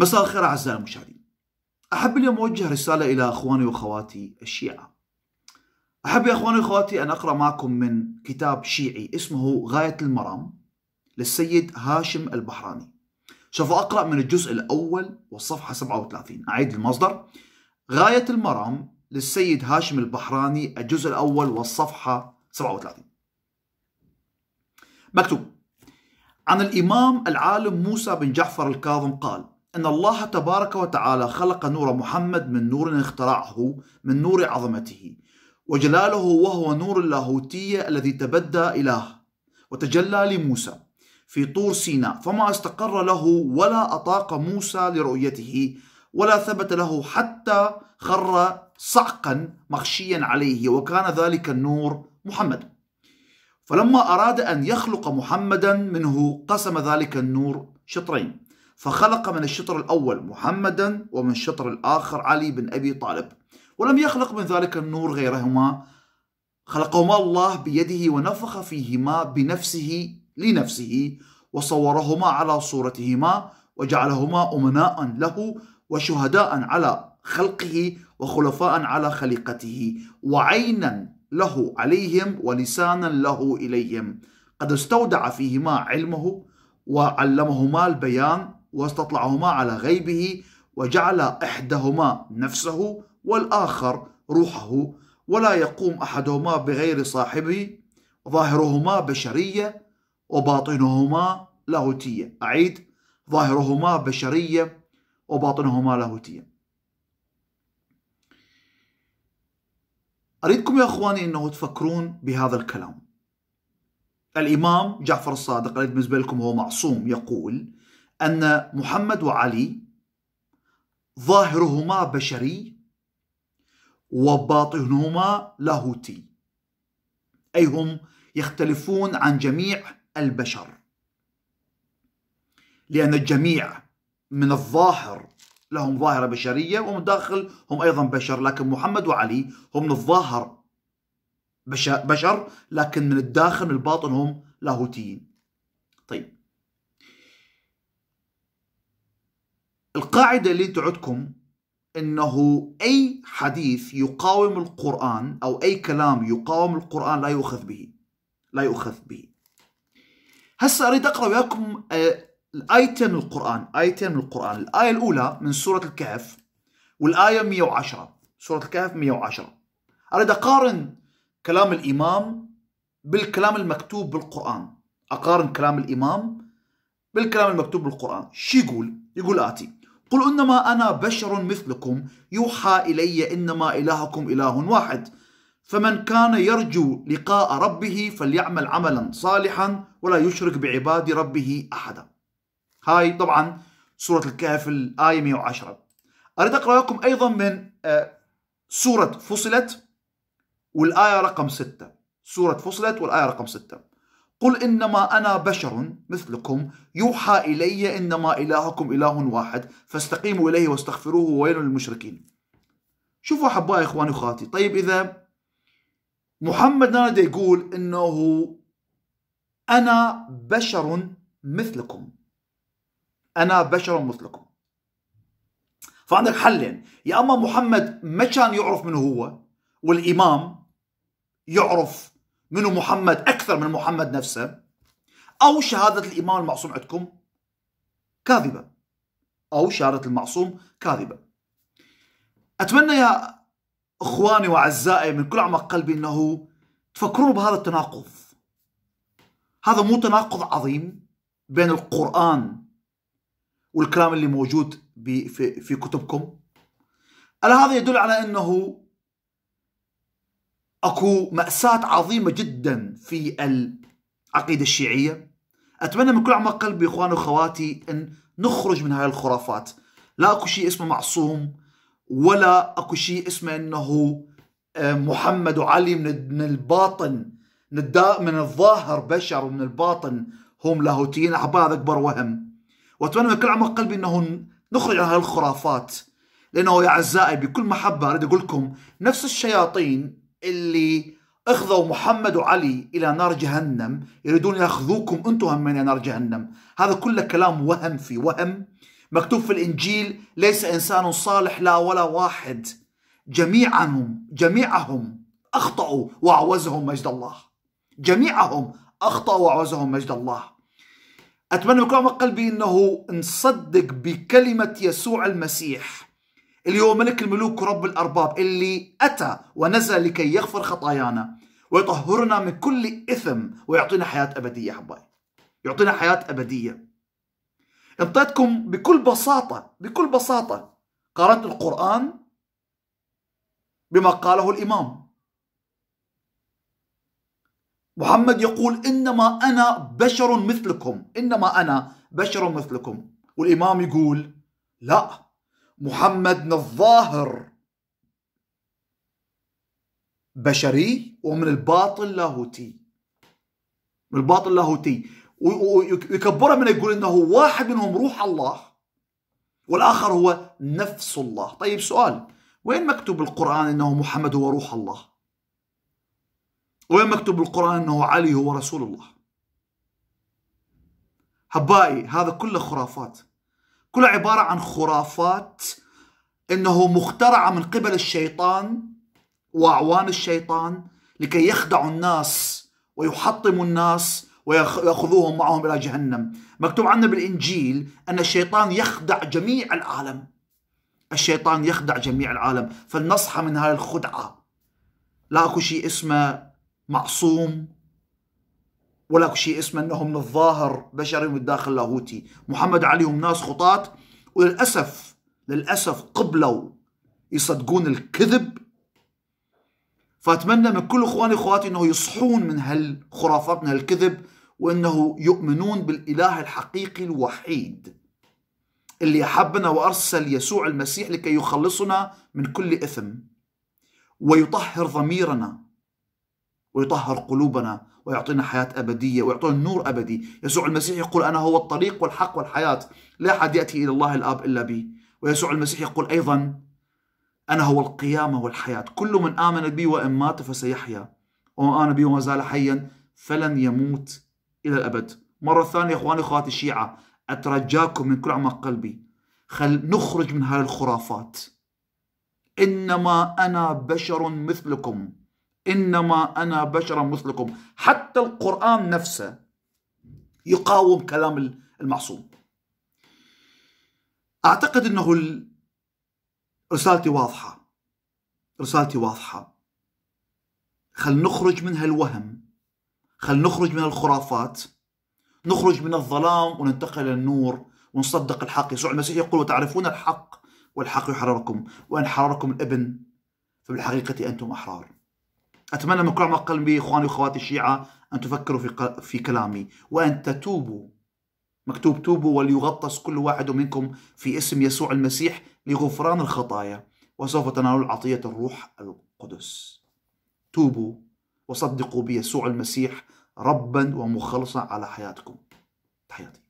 مساء الخير أعزائي المشاهدين أحب اليوم أوجه رسالة إلى أخواني وأخواتي الشيعة أحب يا أخواني وأخواتي أن أقرأ معكم من كتاب شيعي اسمه غاية المرام للسيد هاشم البحراني سوف أقرأ من الجزء الأول والصفحة 37 أعيد المصدر غاية المرام للسيد هاشم البحراني الجزء الأول والصفحة 37 مكتوب عن الإمام العالم موسى بن جعفر الكاظم قال أن الله تبارك وتعالى خلق نور محمد من نور اخترعه من نور عظمته وجلاله وهو نور اللاهوتية الذي تبدى إله وتجلى لموسى في طور سيناء فما استقر له ولا أطاق موسى لرؤيته ولا ثبت له حتى خر صعقا مغشيا عليه وكان ذلك النور محمد فلما أراد أن يخلق محمدا منه قسم ذلك النور شطرين فخلق من الشطر الأول محمدا ومن الشطر الآخر علي بن أبي طالب ولم يخلق من ذلك النور غيرهما خلقهما الله بيده ونفخ فيهما بنفسه لنفسه وصورهما على صورتهما وجعلهما أمناء له وشهداء على خلقه وخلفاء على خليقته وعينا له عليهم ولسانا له إليهم قد استودع فيهما علمه وعلمهما البيان واستطلعهما على غيبه وجعل إحدهما نفسه والآخر روحه ولا يقوم أحدهما بغير صاحبه ظاهرهما بشرية وباطنهما لاهوتية أعيد ظاهرهما بشرية وباطنهما لاهوتية أريدكم يا أخواني أنه تفكرون بهذا الكلام الإمام جعفر الصادق بالنسبة لكم هو معصوم يقول أن محمد وعلي ظاهرهما بشري وباطنهما لاهوتي أي هم يختلفون عن جميع البشر لأن الجميع من الظاهر لهم ظاهرة بشرية ومن داخل هم أيضا بشر لكن محمد وعلي هم من الظاهر بشر لكن من الداخل من الباطن هم لاهوتيين القاعدة اللي تعدكم أنه أي حديث يقاوم القرآن أو أي كلام يقاوم القرآن لا يؤخذ به لا يؤخذ به هسه أريد أقرأ وياكم آه، الآيتين من القرآن ايه من القرآن الآية الأولى من سورة الكهف والآية 110 سورة الكهف 110 أريد أقارن كلام الإمام بالكلام المكتوب بالقرآن أقارن كلام الإمام بالكلام المكتوب بالقرآن شو يقول؟ يقول آتي قل إنما أنا بشر مثلكم يوحى إلي إنما إلهكم إله واحد فمن كان يرجو لقاء ربه فليعمل عملا صالحا ولا يشرك بعباد ربه أحدا هاي طبعا سورة الكهف الآية 110 أريد أقرأ لكم أيضا من آه، سورة فصلت والآية رقم 6 سورة فصلت والآية رقم 6 قل إنما أنا بشر مثلكم يوحى إلي إنما إلهكم إله واحد فاستقيموا إليه واستغفروه ويل للمشركين شوفوا أحبائي إخواني وخاتي طيب إذا محمد نادى يقول إنه أنا بشر مثلكم أنا بشر مثلكم فعندك حلين يا أما محمد ما كان يعرف من هو والإمام يعرف منه محمد أكثر من محمد نفسه أو شهادة الإمام المعصوم عندكم كاذبة أو شهادة المعصوم كاذبة أتمنى يا إخواني وأعزائي من كل أعماق قلبي أنه تفكرون بهذا التناقض هذا مو تناقض عظيم بين القرآن والكلام اللي موجود في, في كتبكم ألا هذا يدل على أنه اكو مأساة عظيمة جدا في العقيدة الشيعية اتمنى من كل اعماق قلبي اخواني واخواتي ان نخرج من هاي الخرافات لا اكو شيء اسمه معصوم ولا اكو شيء اسمه انه آه، محمد وعلي من الباطن من الظاهر بشر ومن الباطن هم لاهوتيين احباء هذا اكبر وهم واتمنى من كل اعماق قلبي انه نخرج عن هاي الخرافات لانه يا اعزائي بكل محبه اريد اقول لكم نفس الشياطين اللي اخذوا محمد وعلي الى نار جهنم يريدون ياخذوكم انتم هم الى نار جهنم هذا كله كلام وهم في وهم مكتوب في الانجيل ليس انسان صالح لا ولا واحد جميعهم جميعهم اخطاوا واعوزهم مجد الله جميعهم اخطاوا واعوزهم مجد الله اتمنى من كل قلبي انه نصدق بكلمه يسوع المسيح اليوم ملك الملوك ورب الأرباب اللي أتى ونزل لكي يغفر خطايانا ويطهرنا من كل إثم ويعطينا حياة أبدية حباي يعطينا حياة أبدية انطيتكم بكل بساطة بكل بساطة قارنت القرآن بما قاله الإمام محمد يقول إنما أنا بشر مثلكم إنما أنا بشر مثلكم والإمام يقول لا محمد الظاهر بشري ومن الباطل لاهوتي من الباطل لاهوتي ويكبرها من يقول انه واحد منهم روح الله والاخر هو نفس الله طيب سؤال وين مكتوب بالقران انه محمد هو روح الله وين مكتوب بالقران انه علي هو رسول الله حبائي هذا كله خرافات كلها عبارة عن خرافات انه مخترعة من قبل الشيطان واعوان الشيطان لكي يخدعوا الناس ويحطموا الناس وياخذوهم معهم الى جهنم مكتوب عنا بالانجيل ان الشيطان يخدع جميع العالم الشيطان يخدع جميع العالم فلنصحى من هذه الخدعه لا اكو شيء اسمه معصوم ولا شيء اسمه انهم من الظاهر بشري من الداخل لاهوتي محمد عليهم ناس خطاة وللاسف للاسف قبلوا يصدقون الكذب فاتمنى من كل اخواني واخواتي انه يصحون من هالخرافات من هالكذب وانه يؤمنون بالاله الحقيقي الوحيد اللي احبنا وارسل يسوع المسيح لكي يخلصنا من كل اثم ويطهر ضميرنا ويطهر قلوبنا ويعطينا حياة أبدية ويعطينا نور أبدي يسوع المسيح يقول أنا هو الطريق والحق والحياة لا أحد يأتي إلى الله الآب إلا بي ويسوع المسيح يقول أيضا أنا هو القيامة والحياة كل من آمن بي وإن مات فسيحيا ومن آمن بي وما زال حيا فلن يموت إلى الأبد مرة ثانية إخواني أخواتي الشيعة أترجاكم من كل أعماق قلبي خل نخرج من هذه الخرافات إنما أنا بشر مثلكم إنما أنا بشر مثلكم حتى القرآن نفسه يقاوم كلام المعصوم أعتقد أنه رسالتي واضحة رسالتي واضحة خل نخرج من هالوهم خل نخرج من الخرافات نخرج من الظلام وننتقل للنور ونصدق الحق يسوع المسيح يقول وتعرفون الحق والحق يحرركم وإن حرركم الابن فبالحقيقة أنتم أحرار أتمنى من كل عمق قلبي إخواني وأخواتي الشيعة أن تفكروا في, في كلامي وأن تتوبوا مكتوب توبوا وليغطس كل واحد منكم في اسم يسوع المسيح لغفران الخطايا وسوف تنالوا عطية الروح القدس توبوا وصدقوا بيسوع المسيح ربا ومخلصا على حياتكم تحياتي